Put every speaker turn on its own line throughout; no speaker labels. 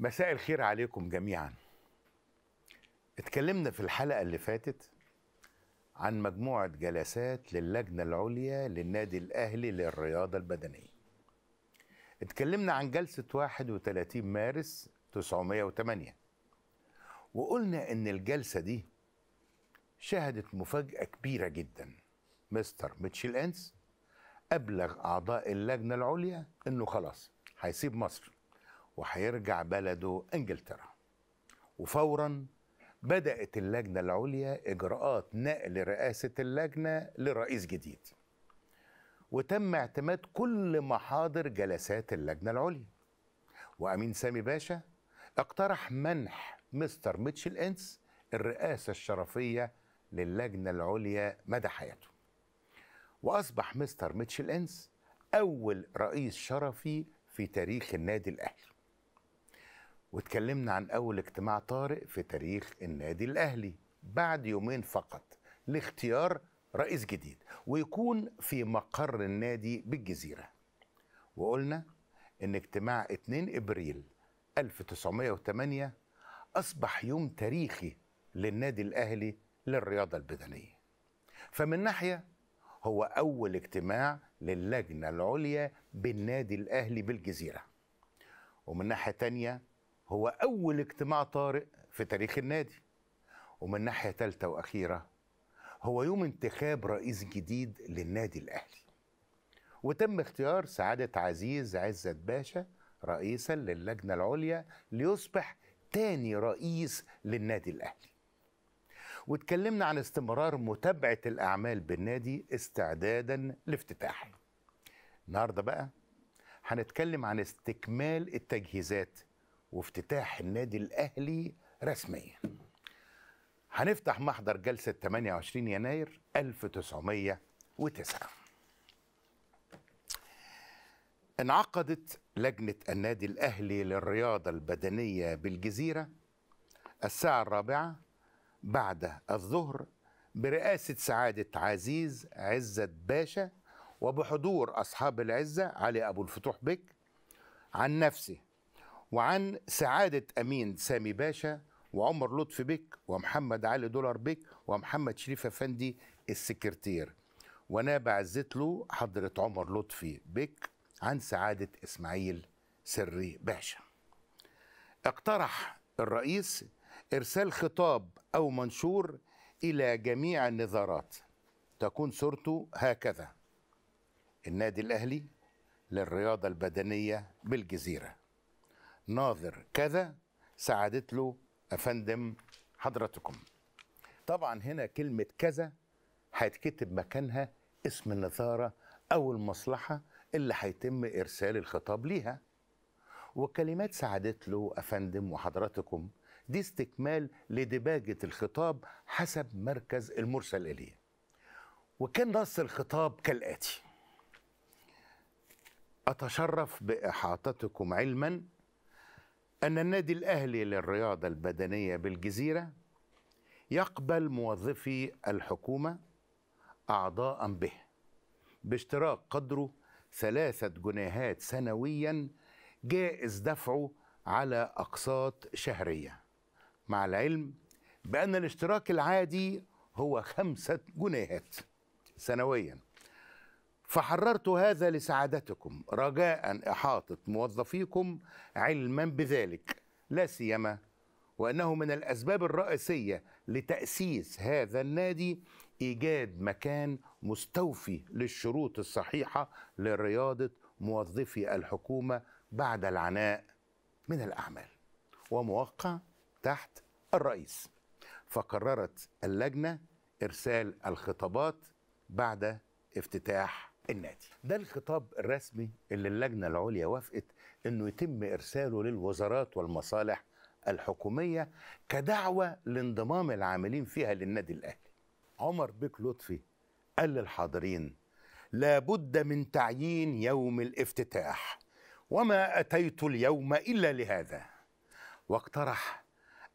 مساء الخير عليكم جميعا اتكلمنا في الحلقة اللي فاتت عن مجموعة جلسات للجنة العليا للنادي الأهلي للرياضة البدنية اتكلمنا عن جلسة 31 مارس 908 وقلنا إن الجلسة دي شهدت مفاجأة كبيرة جدا مستر ميتشيل أنس أبلغ أعضاء اللجنة العليا إنه خلاص هيسيب مصر وهيرجع بلده انجلترا وفورا بدات اللجنه العليا اجراءات نقل رئاسه اللجنه لرئيس جديد وتم اعتماد كل محاضر جلسات اللجنه العليا وامين سامي باشا اقترح منح مستر ميتشل انس الرئاسه الشرفيه للجنه العليا مدى حياته واصبح مستر ميتشل انس اول رئيس شرفي في تاريخ النادي الاهلي واتكلمنا عن أول اجتماع طارئ في تاريخ النادي الأهلي بعد يومين فقط لاختيار رئيس جديد ويكون في مقر النادي بالجزيرة وقلنا إن اجتماع 2 إبريل 1908 أصبح يوم تاريخي للنادي الأهلي للرياضة البدنية فمن ناحية هو أول اجتماع للجنة العليا بالنادي الأهلي بالجزيرة ومن ناحية تانية هو أول اجتماع طارئ في تاريخ النادي ومن ناحية ثالثة وأخيرة هو يوم انتخاب رئيس جديد للنادي الأهلي وتم اختيار سعادة عزيز عزت باشا رئيسا للجنة العليا ليصبح تاني رئيس للنادي الأهلي واتكلمنا عن استمرار متابعة الأعمال بالنادي استعدادا لافتتاحه النهاردة بقى هنتكلم عن استكمال التجهيزات وافتتاح النادي الاهلي رسميا هنفتح محضر جلسة 28 يناير 1909 انعقدت لجنة النادي الأهلي للرياضة البدنية بالجزيرة الساعة الرابعة بعد الظهر برئاسة سعادة عزيز عزت باشا وبحضور أصحاب العزة علي أبو الفتوح بك عن نفسي وعن سعادة أمين سامي باشا وعمر لطفي بك ومحمد علي دولار بك ومحمد شريف أفندي السكرتير وأنا بعزت له حضرة عمر لطفي بك عن سعادة إسماعيل سري باشا اقترح الرئيس إرسال خطاب أو منشور إلى جميع النظارات تكون صورته هكذا النادي الأهلي للرياضة البدنية بالجزيرة ناظر كذا سعادت له أفندم حضرتكم طبعا هنا كلمة كذا هيتكتب مكانها اسم النظارة أو المصلحة اللي هيتم إرسال الخطاب ليها وكلمات سعادت له أفندم وحضرتكم دي استكمال لدباجة الخطاب حسب مركز المرسل إليه وكان نص الخطاب كالآتي أتشرف بإحاطتكم علما أن النادي الأهلي للرياضة البدنية بالجزيرة يقبل موظفي الحكومة أعضاء به باشتراك قدره ثلاثة جنيهات سنويا جائز دفعه على أقساط شهرية مع العلم بأن الاشتراك العادي هو خمسة جنيهات سنوياً فحررت هذا لسعادتكم رجاء إحاطة موظفيكم علما بذلك لا سيما وأنه من الأسباب الرئيسية لتأسيس هذا النادي إيجاد مكان مستوفي للشروط الصحيحة لرياضة موظفي الحكومة بعد العناء من الأعمال وموقع تحت الرئيس فقررت اللجنة إرسال الخطابات بعد افتتاح النادي ده الخطاب الرسمي اللي اللجنة العليا وافقت أنه يتم إرساله للوزارات والمصالح الحكومية كدعوة لانضمام العاملين فيها للنادي الأهلي عمر بيك لطفي قال للحاضرين لابد من تعيين يوم الافتتاح وما أتيت اليوم إلا لهذا واقترح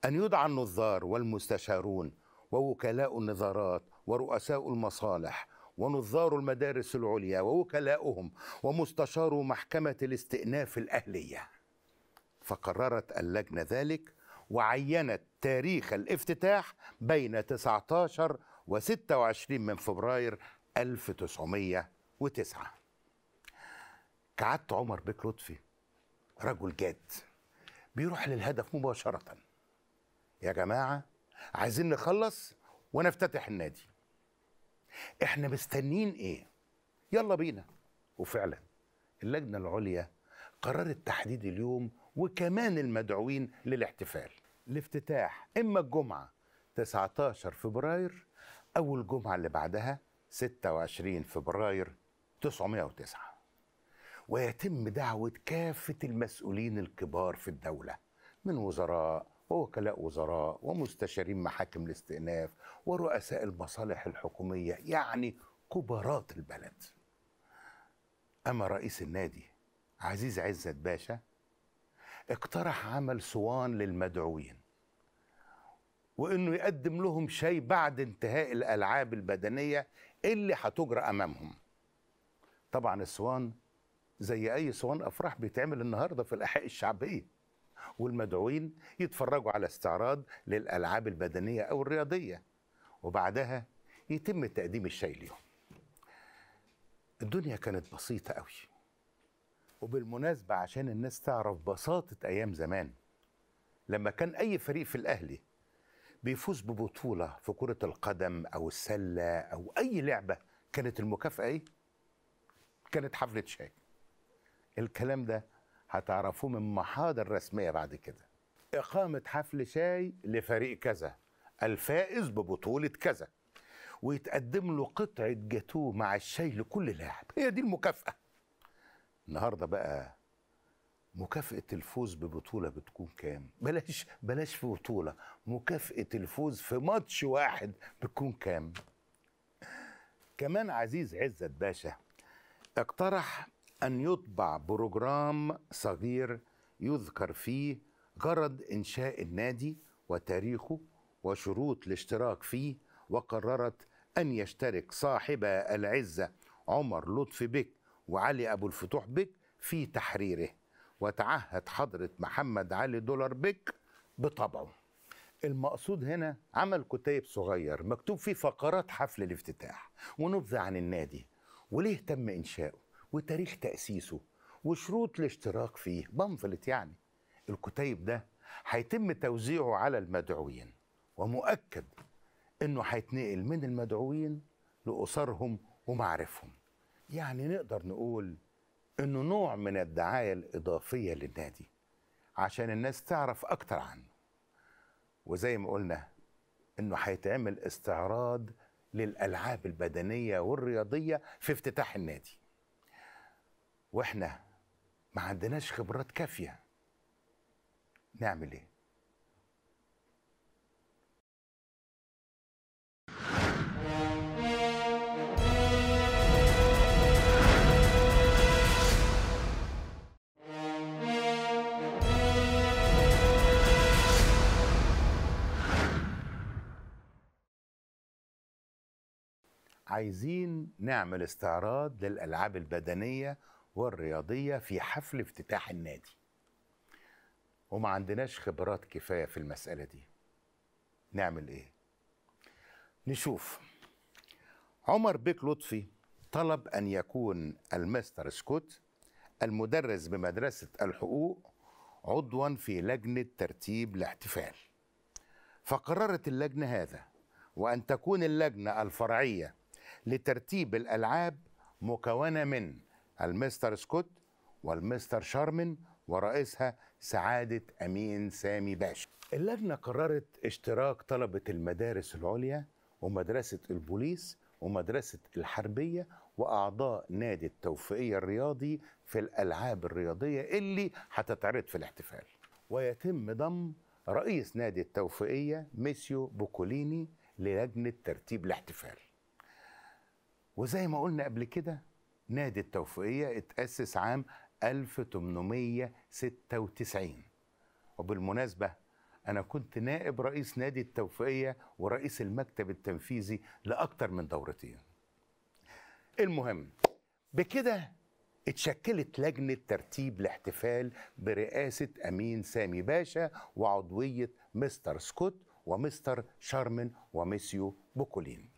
أن يدعى النظار والمستشارون ووكلاء النظارات ورؤساء المصالح ونظار المدارس العليا ووكلاؤهم ومستشارو محكمة الاستئناف الأهلية فقررت اللجنة ذلك وعينت تاريخ الافتتاح بين 19 و 26 من فبراير 1909 كعدت عمر بك لطفي رجل جاد بيروح للهدف مباشرة يا جماعة عايزين نخلص ونفتتح النادي احنا مستنيين ايه يلا بينا وفعلا اللجنه العليا قررت تحديد اليوم وكمان المدعوين للاحتفال الافتتاح اما الجمعه 19 فبراير او الجمعه اللي بعدها 26 فبراير 909 ويتم دعوه كافه المسؤولين الكبار في الدوله من وزراء ووكلاء وزراء ومستشارين محاكم الاستئناف ورؤساء المصالح الحكومية يعني كبارات البلد أما رئيس النادي عزيز عزت باشا اقترح عمل صوان للمدعوين وانه يقدم لهم شيء بعد انتهاء الالعاب البدنيه اللي هتجرى امامهم طبعا الصوان زي اي صوان افراح بيتعمل النهارده في الاحياء الشعبيه والمدعوين يتفرجوا على استعراض للألعاب البدنية أو الرياضية وبعدها يتم تقديم الشاي ليهم الدنيا كانت بسيطة قوي وبالمناسبة عشان الناس تعرف بساطة أيام زمان لما كان أي فريق في الأهلي بيفوز ببطولة في كرة القدم أو السلة أو أي لعبة كانت المكافأة إيه؟ كانت حفلة شاي الكلام ده هتعرفوه من محاضر رسميه بعد كده اقامه حفل شاي لفريق كذا الفائز ببطوله كذا ويتقدم له قطعه جاتوه مع الشاي لكل لاعب هي دي المكافاه النهارده بقى مكافأة الفوز ببطولة بتكون كام؟ بلاش بلاش في بطولة، مكافأة الفوز في ماتش واحد بتكون كام؟ كمان عزيز عزت باشا اقترح أن يطبع بروجرام صغير يذكر فيه غرض إنشاء النادي وتاريخه وشروط الاشتراك فيه وقررت أن يشترك صاحب العزة عمر لطفي بك وعلي أبو الفتوح بك في تحريره وتعهد حضرة محمد علي دولار بك بطبعه المقصود هنا عمل كتيب صغير مكتوب فيه فقرات حفل الافتتاح ونبذة عن النادي وليه تم إنشاؤه وتاريخ تأسيسه وشروط الاشتراك فيه بنفلت يعني الكتيب ده هيتم توزيعه على المدعوين ومؤكد انه هيتنقل من المدعوين لأسرهم ومعارفهم يعني نقدر نقول انه نوع من الدعاية الإضافية للنادي عشان الناس تعرف أكتر عنه وزي ما قلنا انه هيتعمل استعراض للألعاب البدنية والرياضية في افتتاح النادي واحنا ما عندناش خبرات كافيه نعمل ايه عايزين نعمل استعراض للألعاب البدنية والرياضية في حفل افتتاح النادي وما عندناش خبرات كفاية في المسألة دي نعمل ايه نشوف عمر بيك لطفي طلب أن يكون المستر سكوت المدرس بمدرسة الحقوق عضوا في لجنة ترتيب الاحتفال فقررت اللجنة هذا وأن تكون اللجنة الفرعية لترتيب الألعاب مكونة من المستر سكوت والمستر شارمن ورئيسها سعادة أمين سامي باشا اللجنة قررت اشتراك طلبة المدارس العليا ومدرسة البوليس ومدرسة الحربية وأعضاء نادي التوفيقية الرياضي في الألعاب الرياضية اللي هتتعرض في الاحتفال ويتم ضم رئيس نادي التوفيقية ميسيو بوكوليني للجنة ترتيب الاحتفال وزي ما قلنا قبل كده نادي التوفيقية اتأسس عام 1896 وبالمناسبة أنا كنت نائب رئيس نادي التوفيقية ورئيس المكتب التنفيذي لأكثر من دورتين المهم بكده اتشكلت لجنة ترتيب الاحتفال برئاسة أمين سامي باشا وعضوية مستر سكوت ومستر شارمن وميسيو بوكولين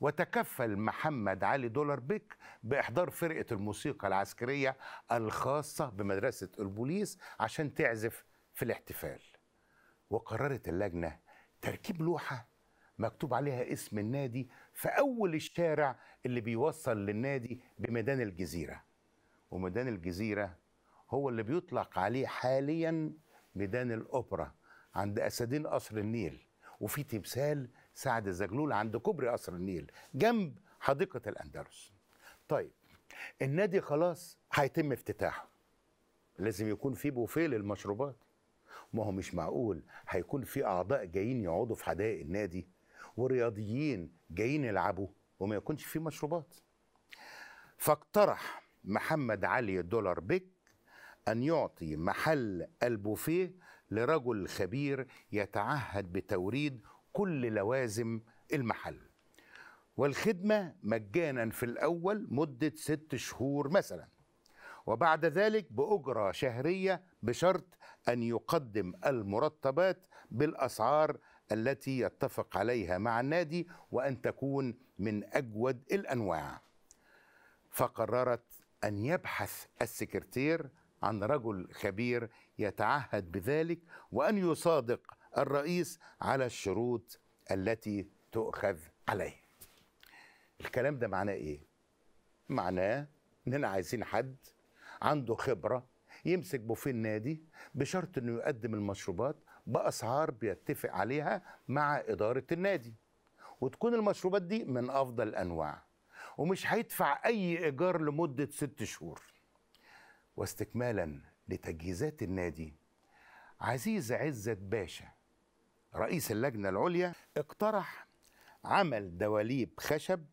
وتكفل محمد علي دولار بيك بإحضار فرقة الموسيقى العسكرية الخاصة بمدرسة البوليس عشان تعزف في الاحتفال وقررت اللجنة تركيب لوحة مكتوب عليها اسم النادي في أول الشارع اللي بيوصل للنادي بميدان الجزيرة وميدان الجزيرة هو اللي بيطلق عليه حاليا ميدان الأوبرا عند أسدين قصر النيل وفي تمثال سعد الزغلول عند كوبري قصر النيل جنب حديقه الاندلس طيب النادي خلاص هيتم افتتاحه لازم يكون في بوفيه للمشروبات ما هو مش معقول هيكون في اعضاء جايين يقعدوا في حدائق النادي ورياضيين جايين يلعبوا وما يكونش في مشروبات فاقترح محمد علي دولار بيك أن يعطي محل البوفيه لرجل خبير يتعهد بتوريد كل لوازم المحل والخدمة مجانا في الأول مدة ست شهور مثلا وبعد ذلك بأجرة شهرية بشرط أن يقدم المرتبات بالأسعار التي يتفق عليها مع النادي وأن تكون من أجود الأنواع فقررت أن يبحث السكرتير عن رجل خبير يتعهد بذلك وأن يصادق الرئيس على الشروط التي تؤخذ عليه الكلام ده معناه ايه معناه اننا عايزين حد عنده خبره يمسك بوفيه النادي بشرط انه يقدم المشروبات باسعار بيتفق عليها مع اداره النادي وتكون المشروبات دي من افضل الانواع ومش هيدفع اي ايجار لمده ست شهور واستكمالا لتجهيزات النادي عزيز عزت باشا رئيس اللجنة العليا اقترح عمل دواليب خشب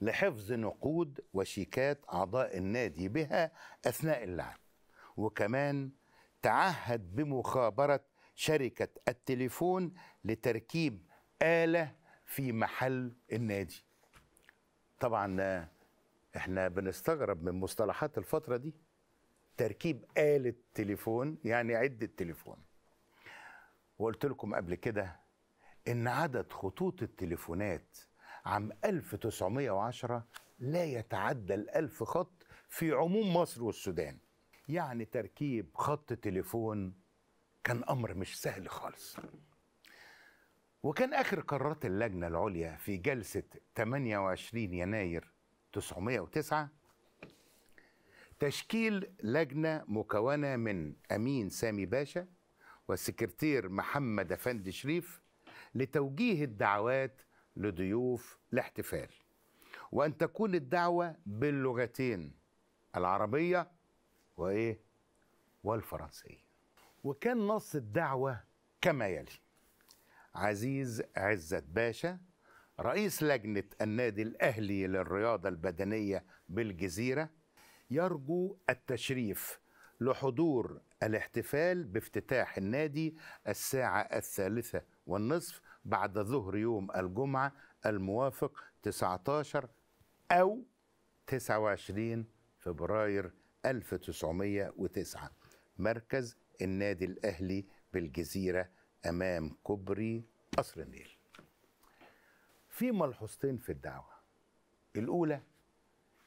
لحفظ نقود وشيكات أعضاء النادي بها أثناء اللعب وكمان تعهد بمخابرة شركة التليفون لتركيب آلة في محل النادي طبعا احنا بنستغرب من مصطلحات الفترة دي تركيب آلة تليفون يعني عدة تليفون وقلت لكم قبل كده إن عدد خطوط التليفونات عام 1910 لا يتعدى ال 1000 خط في عموم مصر والسودان يعني تركيب خط تليفون كان أمر مش سهل خالص وكان آخر قرارات اللجنة العليا في جلسة 28 يناير 909 تشكيل لجنة مكونة من أمين سامي باشا والسكرتير محمد أفندي شريف لتوجيه الدعوات لضيوف الاحتفال وأن تكون الدعوة باللغتين العربية وإيه والفرنسية وكان نص الدعوة كما يلي عزيز عزت باشا رئيس لجنة النادي الأهلي للرياضة البدنية بالجزيرة يرجو التشريف لحضور الاحتفال بافتتاح النادي الساعة الثالثة والنصف بعد ظهر يوم الجمعة الموافق 19 أو 29 فبراير 1909 مركز النادي الأهلي بالجزيرة أمام كوبري قصر النيل في ملحوظتين في الدعوة الأولى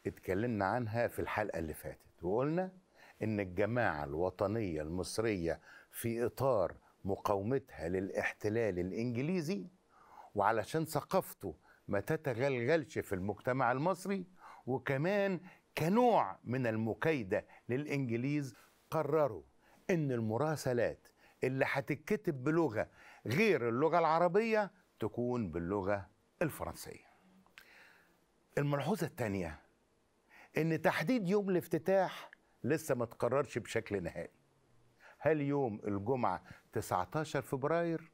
اتكلمنا عنها في الحلقة اللي فاتت وقلنا ان الجماعه الوطنيه المصريه في اطار مقاومتها للاحتلال الانجليزي وعلشان ثقافته ما تتغلغلش في المجتمع المصري وكمان كنوع من المكايده للانجليز قرروا ان المراسلات اللي هتتكتب بلغه غير اللغه العربيه تكون باللغه الفرنسيه. الملحوظه الثانيه ان تحديد يوم الافتتاح لسه ما تقررش بشكل نهائي هل يوم الجمعة 19 فبراير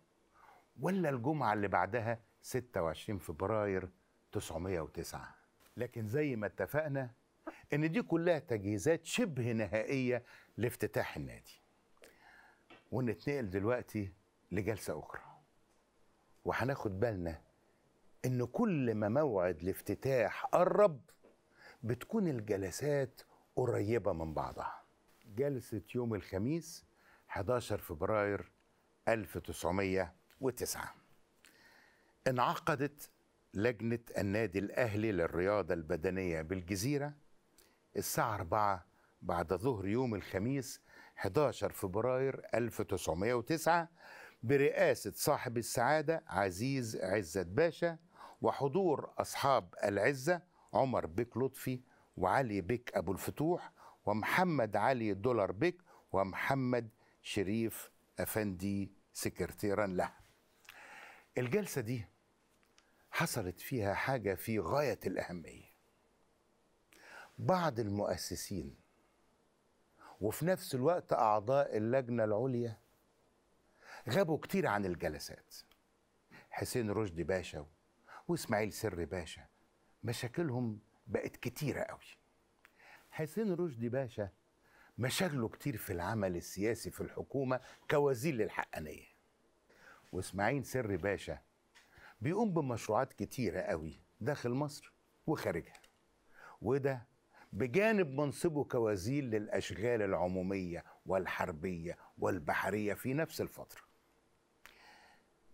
ولا الجمعة اللي بعدها 26 فبراير 909 لكن زي ما اتفقنا ان دي كلها تجهيزات شبه نهائية لافتتاح النادي ونتنقل دلوقتي لجلسة أخرى وهناخد بالنا ان كل ما موعد الافتتاح قرب بتكون الجلسات قريبة من بعضها جلسة يوم الخميس 11 فبراير 1909 انعقدت لجنة النادي الأهلي للرياضة البدنية بالجزيرة الساعة 4 بعد ظهر يوم الخميس 11 فبراير 1909 برئاسة صاحب السعادة عزيز عزت باشا وحضور أصحاب العزة عمر بك لطفي وعلي بك أبو الفتوح ومحمد علي دولار بك ومحمد شريف أفندي سكرتيرا له الجلسة دي حصلت فيها حاجة في غاية الأهمية بعض المؤسسين وفي نفس الوقت أعضاء اللجنة العليا غابوا كتير عن الجلسات حسين رشدي باشا وإسماعيل سري باشا مشاكلهم بقت كتيرة قوي حسين رشدي باشا مشاغله كتير في العمل السياسي في الحكومة كوزير للحقانية واسماعيل سر باشا بيقوم بمشروعات كتيرة قوي داخل مصر وخارجها وده بجانب منصبه كوزير للأشغال العمومية والحربية والبحرية في نفس الفترة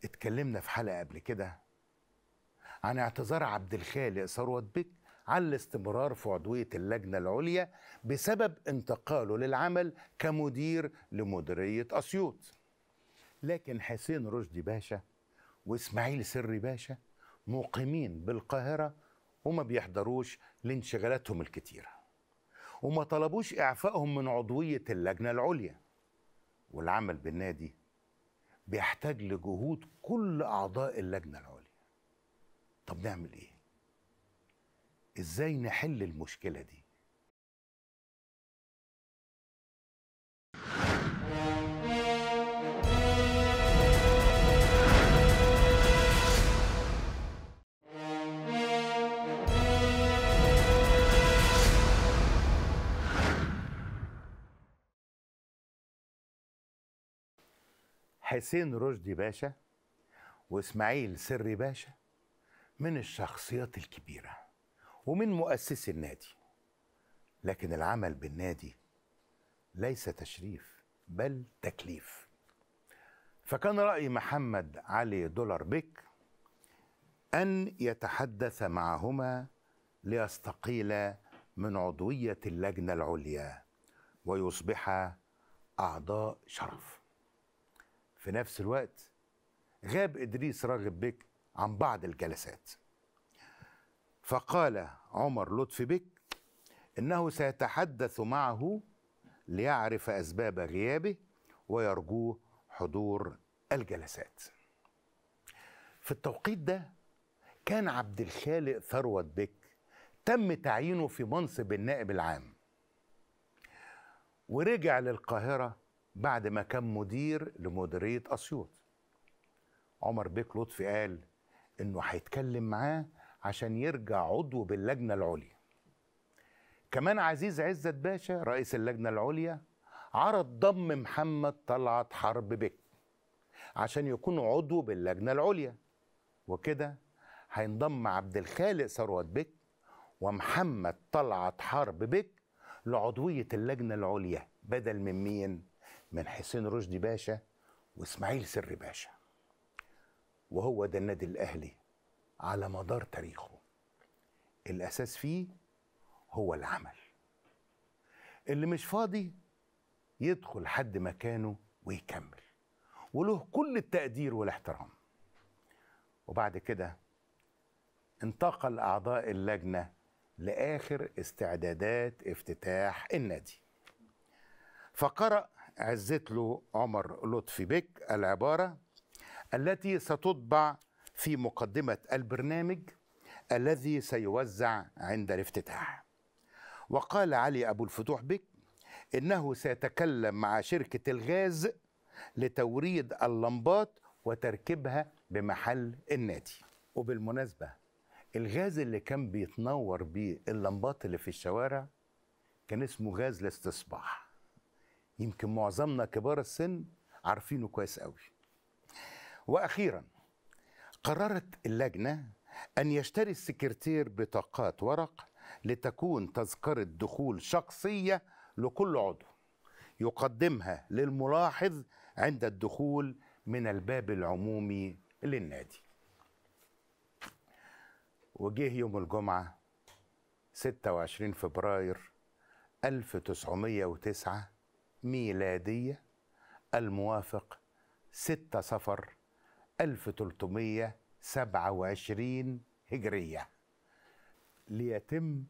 اتكلمنا في حلقة قبل كده عن اعتذار عبد الخالق ثروت بك على الاستمرار في عضوية اللجنة العليا بسبب انتقاله للعمل كمدير لمديرية أسيوط لكن حسين رشدي باشا وإسماعيل سري باشا مقيمين بالقاهرة وما بيحضروش لانشغالاتهم الكتيرة وما طلبوش إعفائهم من عضوية اللجنة العليا والعمل بالنادي بيحتاج لجهود كل أعضاء اللجنة العليا طب نعمل إيه؟ ازاي نحل المشكله دي حسين رشدي باشا واسماعيل سري باشا من الشخصيات الكبيره ومن مؤسسي النادي لكن العمل بالنادي ليس تشريف بل تكليف فكان رأي محمد علي دولار بيك أن يتحدث معهما ليستقيلا من عضوية اللجنة العليا ويصبحا أعضاء شرف في نفس الوقت غاب إدريس راغب بيك عن بعض الجلسات فقال عمر لطفي بك انه سيتحدث معه ليعرف اسباب غيابه ويرجوه حضور الجلسات في التوقيت ده كان عبد الخالق ثروت بك تم تعيينه في منصب النائب العام ورجع للقاهرة بعد ما كان مدير لمديرية أسيوط عمر بيك لطفي قال إنه هيتكلم معاه عشان يرجع عضو باللجنة العليا كمان عزيز عزت باشا رئيس اللجنة العليا عرض ضم محمد طلعت حرب بك عشان يكون عضو باللجنة العليا وكده هينضم عبد الخالق ثروت بك ومحمد طلعت حرب بك لعضوية اللجنة العليا بدل من مين؟ من حسين رشدي باشا وإسماعيل سري باشا وهو ده النادي الأهلي على مدار تاريخه الاساس فيه هو العمل اللي مش فاضي يدخل حد مكانه ويكمل وله كل التقدير والاحترام وبعد كده انتقل اعضاء اللجنه لاخر استعدادات افتتاح النادي فقرأ له عمر لطفي بك العبارة التي ستطبع في مقدمة البرنامج الذي سيوزع عند الافتتاح وقال علي أبو الفتوح بك إنه سيتكلم مع شركة الغاز لتوريد اللمبات وتركيبها بمحل النادي وبالمناسبة الغاز اللي كان بيتنور بيه اللمبات اللي في الشوارع كان اسمه غاز الاستصباح يمكن معظمنا كبار السن عارفينه كويس قوي واخيرا قررت اللجنة أن يشتري السكرتير بطاقات ورق لتكون تذكرة دخول شخصية لكل عضو يقدمها للملاحظ عند الدخول من الباب العمومي للنادي وجه يوم الجمعة 26 فبراير 1909 ميلادية الموافق 6 صفر 1327 هجرية ليتم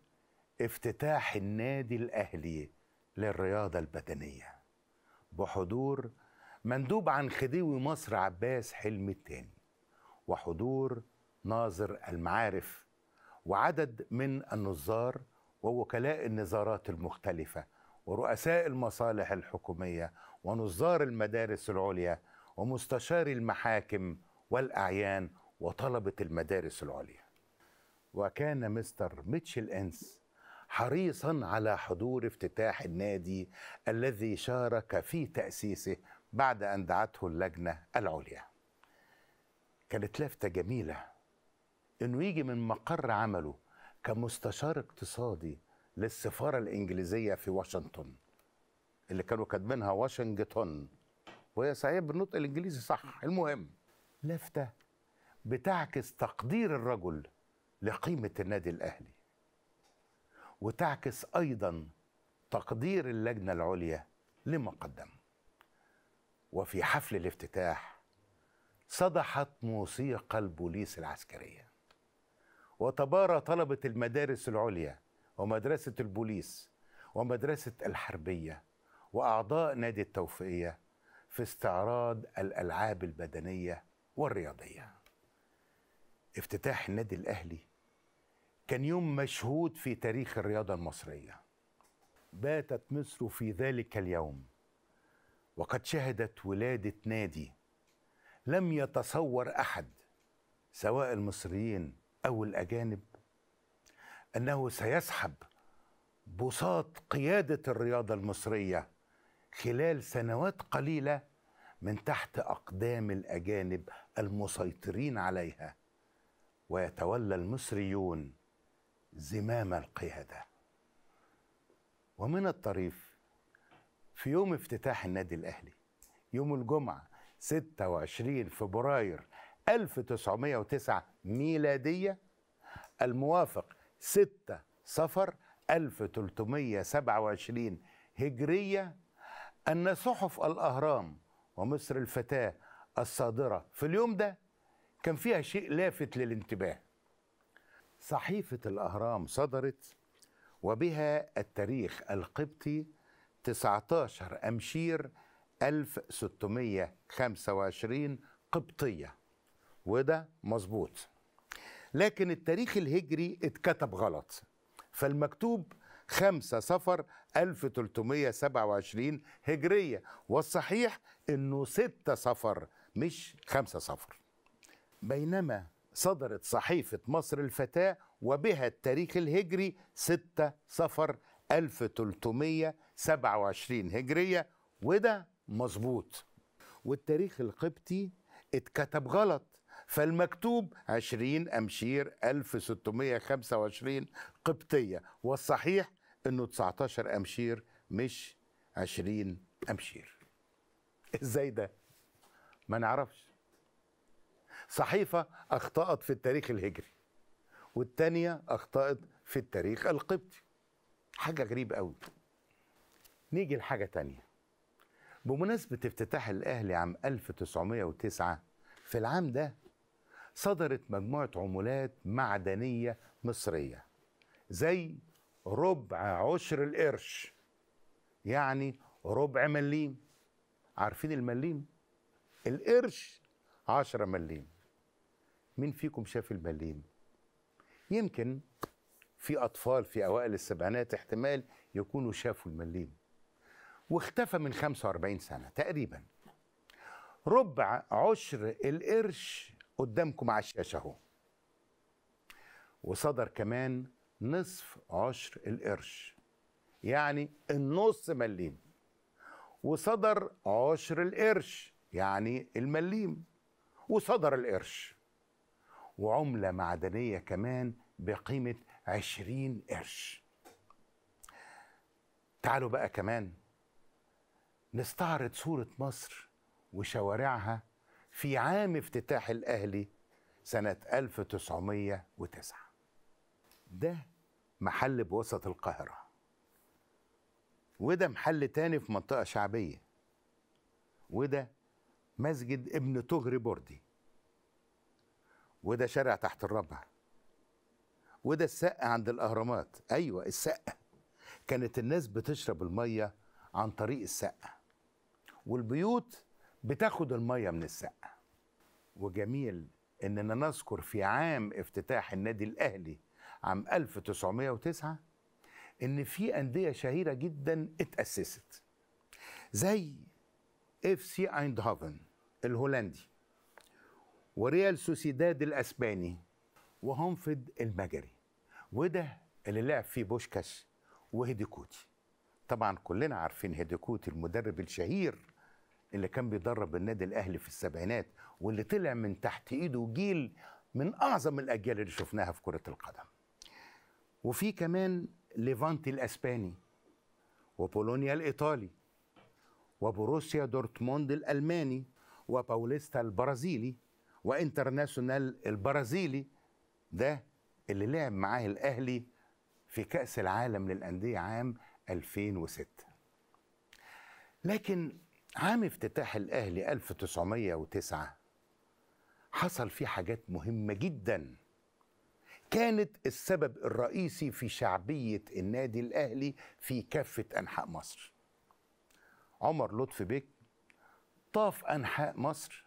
افتتاح النادي الأهلي للرياضة البدنية بحضور مندوب عن خديوي مصر عباس حلمي الثاني وحضور ناظر المعارف وعدد من النظار ووكلاء النظارات المختلفة ورؤساء المصالح الحكومية ونظار المدارس العليا ومستشاري المحاكم والأعيان وطلبة المدارس العليا وكان مستر ميتشل إنس حريصا على حضور افتتاح النادي الذي شارك في تأسيسه بعد أن دعته اللجنة العليا كانت لافتة جميلة أنه يجي من مقر عمله كمستشار اقتصادي للسفارة الإنجليزية في واشنطن اللي كانوا كاتبينها واشنطن وهي صحيح بالنطق الانجليزي صح المهم لفته بتعكس تقدير الرجل لقيمه النادي الاهلي وتعكس ايضا تقدير اللجنه العليا لما قدم وفي حفل الافتتاح صدحت موسيقى البوليس العسكريه وتبارى طلبه المدارس العليا ومدرسه البوليس ومدرسه الحربيه واعضاء نادي التوفيقيه في استعراض الألعاب البدنية والرياضية افتتاح النادي الأهلي كان يوم مشهود في تاريخ الرياضة المصرية باتت مصر في ذلك اليوم وقد شهدت ولادة نادي لم يتصور أحد سواء المصريين أو الأجانب أنه سيسحب بساط قيادة الرياضة المصرية خلال سنوات قليله من تحت اقدام الاجانب المسيطرين عليها ويتولى المصريون زمام القياده ومن الطريف في يوم افتتاح النادي الاهلي يوم الجمعه 26 فبراير 1909 ميلاديه الموافق 6 صفر 1327 هجريه أن صحف الأهرام ومصر الفتاة الصادرة في اليوم ده كان فيها شيء لافت للانتباه صحيفة الأهرام صدرت وبها التاريخ القبطي 19 أمشير 1625 قبطية وده مظبوط لكن التاريخ الهجري اتكتب غلط فالمكتوب 5 صفر 1327 هجرية والصحيح أنه 6 صفر مش 5 صفر بينما صدرت صحيفة مصر الفتاة وبها التاريخ الهجري 6 صفر 1327 هجرية وده مظبوط والتاريخ القبطي اتكتب غلط فالمكتوب 20 أمشير 1625 قبطية والصحيح انه 19 امشير مش 20 امشير ازاي ده ما نعرفش صحيفة أخطأت في التاريخ الهجري والتانية أخطأت في التاريخ القبطي حاجة غريبة قوي نيجي لحاجة تانية بمناسبة افتتاح الأهلي عام 1909 في العام ده صدرت مجموعة عمولات معدنية مصرية زي ربع عشر القرش يعني ربع مليم عارفين المليم القرش عشرة مليم مين فيكم شاف المليم يمكن في أطفال في أوائل السبعينات احتمال يكونوا شافوا المليم واختفى من 45 سنة تقريبا ربع عشر القرش قدامكم على الشاشة اهو وصدر كمان نصف عشر القرش يعني النص مليم وصدر عشر القرش يعني المليم وصدر القرش وعملة معدنية كمان بقيمة عشرين قرش تعالوا بقى كمان نستعرض صورة مصر وشوارعها في عام افتتاح الأهلي سنة 1909 ده محل بوسط القاهرة وده محل تاني في منطقة شعبية وده مسجد ابن تغري بوردي وده شارع تحت الربع وده السقة عند الأهرامات أيوة السقة كانت الناس بتشرب المية عن طريق السقة والبيوت بتاخد المية من السقة وجميل إننا نذكر في عام افتتاح النادي الأهلي عام 1909 ان في انديه شهيره جدا اتاسست زي اف سي ايندهافن الهولندي وريال سوسيداد الاسباني وهومفيد المجري وده اللي لعب فيه بوشكاش وهيديكوتي طبعا كلنا عارفين هيديكوتي المدرب الشهير اللي كان بيدرب النادي الاهلي في السبعينات واللي طلع من تحت ايده جيل من اعظم الاجيال اللي شفناها في كره القدم وفي كمان ليفانتي الاسباني وبولونيا الايطالي وبروسيا دورتموند الالماني وباوليستا البرازيلي وانترناسيونال البرازيلي ده اللي لعب معاه الاهلي في كاس العالم للانديه عام 2006 لكن عام افتتاح الاهلي 1909 حصل فيه حاجات مهمه جدا كانت السبب الرئيسي في شعبية النادي الأهلي في كافة أنحاء مصر عمر لطفي بيك طاف أنحاء مصر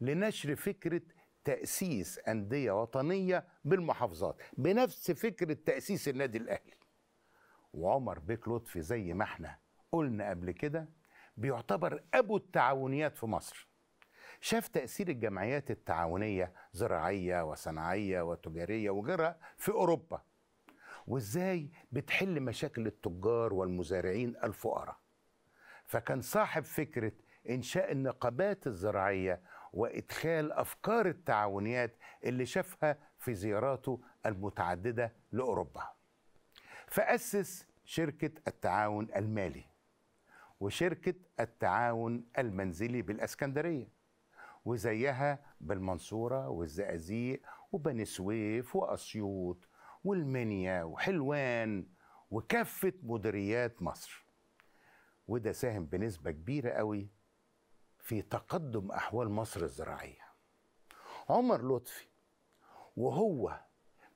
لنشر فكرة تأسيس أندية وطنية بالمحافظات بنفس فكرة تأسيس النادي الأهلي وعمر بيك لطفي زي ما احنا قلنا قبل كده بيعتبر أبو التعاونيات في مصر شاف تأثير الجمعيات التعاونية زراعية وصناعية وتجارية وغيرها في أوروبا وإزاي بتحل مشاكل التجار والمزارعين الفقراء فكان صاحب فكرة إنشاء النقابات الزراعية وإدخال أفكار التعاونيات اللي شافها في زياراته المتعددة لأوروبا فأسس شركة التعاون المالي وشركة التعاون المنزلي بالإسكندرية وزيها بالمنصورة والزقازيق وبني سويف وأسيوط والمنيا وحلوان وكافة مديريات مصر وده ساهم بنسبة كبيرة قوي في تقدم أحوال مصر الزراعية عمر لطفي وهو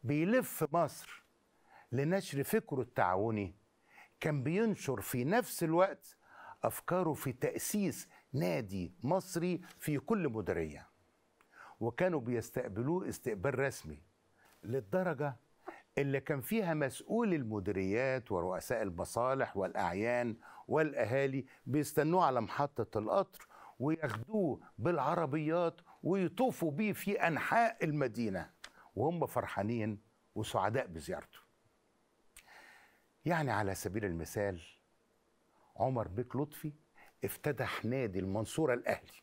بيلف مصر لنشر فكره التعاوني كان بينشر في نفس الوقت أفكاره في تأسيس نادي مصري في كل مديريه وكانوا بيستقبلوه استقبال رسمي للدرجه اللي كان فيها مسؤول المديريات ورؤساء المصالح والاعيان والاهالي بيستنوه على محطه القطر وياخدوه بالعربيات ويطوفوا بيه في انحاء المدينه وهم فرحانين وسعداء بزيارته يعني على سبيل المثال عمر بيك لطفي افتتح نادي المنصورة الأهلي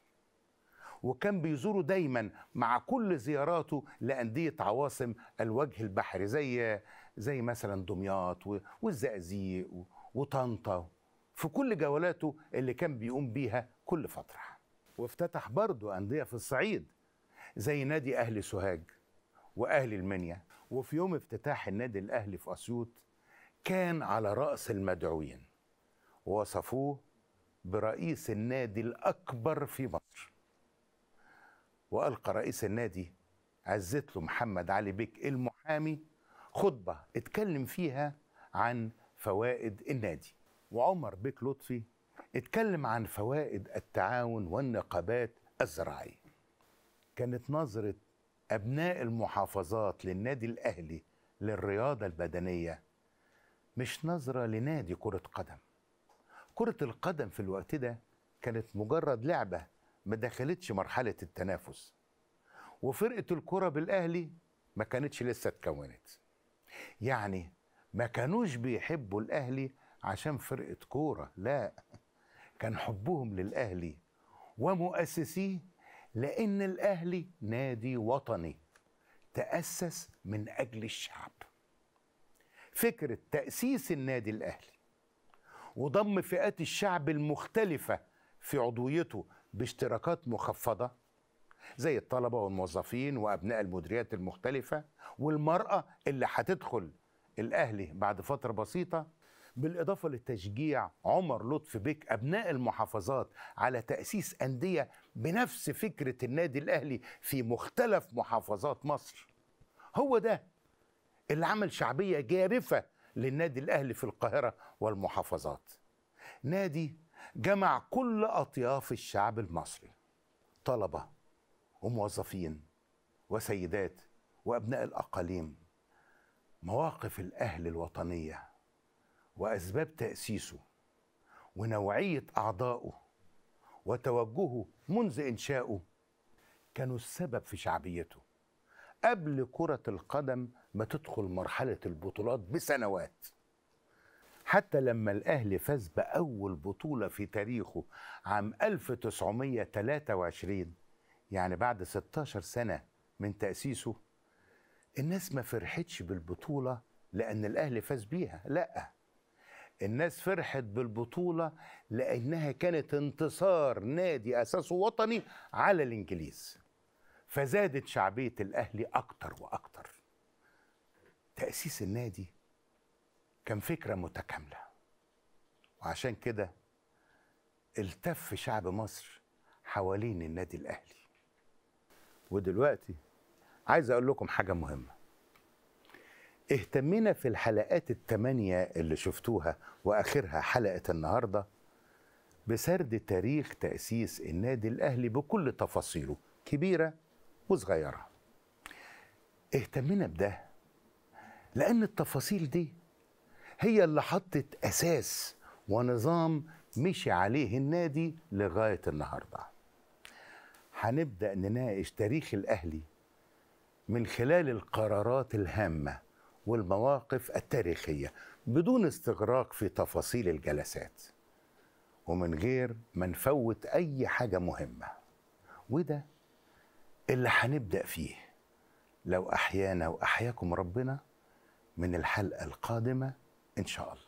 وكان بيزوره دايما مع كل زياراته لأندية عواصم الوجه البحري زي زي مثلا دمياط والزقازيق وطنطا في كل جولاته اللي كان بيقوم بيها كل فترة وافتتح برضه أندية في الصعيد زي نادي أهلي سوهاج وأهلي المنيا وفي يوم افتتاح النادي الأهلي في أسيوط كان على رأس المدعوين ووصفوه برئيس النادي الأكبر في مصر وألقى رئيس النادي عزت له محمد علي بيك المحامي خطبة اتكلم فيها عن فوائد النادي وعمر بيك لطفي اتكلم عن فوائد التعاون والنقابات الزراعية كانت نظرة أبناء المحافظات للنادي الأهلي للرياضة البدنية مش نظرة لنادي كرة قدم كرة القدم في الوقت ده كانت مجرد لعبة ما دخلتش مرحلة التنافس وفرقة الكرة بالأهلي ما كانتش لسه اتكونت يعني ما كانوش بيحبوا الأهلي عشان فرقة كورة لا كان حبهم للأهلي ومؤسسيه لأن الأهلي نادي وطني تأسس من أجل الشعب فكرة تأسيس النادي الأهلي وضم فئات الشعب المختلفة في عضويته باشتراكات مخفضة زي الطلبة والموظفين وأبناء المديريات المختلفة والمرأة اللي هتدخل الأهلي بعد فترة بسيطة بالإضافة لتشجيع عمر لطفي بيك أبناء المحافظات على تأسيس أندية بنفس فكرة النادي الأهلي في مختلف محافظات مصر هو ده اللي عمل شعبية جارفة للنادي الاهلي في القاهره والمحافظات نادي جمع كل اطياف الشعب المصري طلبه وموظفين وسيدات وابناء الاقاليم مواقف الاهل الوطنيه واسباب تاسيسه ونوعيه اعضائه وتوجهه منذ انشائه كانوا السبب في شعبيته قبل كره القدم ما تدخل مرحلة البطولات بسنوات حتى لما الأهلي فاز بأول بطولة في تاريخه عام 1923 يعني بعد 16 سنة من تأسيسه الناس ما فرحتش بالبطولة لأن الأهلي فاز بيها لأ الناس فرحت بالبطولة لأنها كانت انتصار نادي أساسه وطني على الإنجليز فزادت شعبية الأهلي أكتر وأكتر تأسيس النادي كان فكرة متكاملة وعشان كده التف شعب مصر حوالين النادي الأهلي ودلوقتي عايز أقول لكم حاجة مهمة اهتمينا في الحلقات الثمانية اللي شفتوها وآخرها حلقة النهاردة بسرد تاريخ تأسيس النادي الأهلي بكل تفاصيله كبيرة وصغيرة اهتمينا بده لأن التفاصيل دي هي اللي حطت أساس ونظام مشي عليه النادي لغاية النهاردة هنبدأ نناقش تاريخ الأهلي من خلال القرارات الهامة والمواقف التاريخية بدون استغراق في تفاصيل الجلسات ومن غير ما نفوت أي حاجة مهمة وده اللي هنبدأ فيه لو أحيانا وأحياكم ربنا من الحلقه القادمه ان شاء الله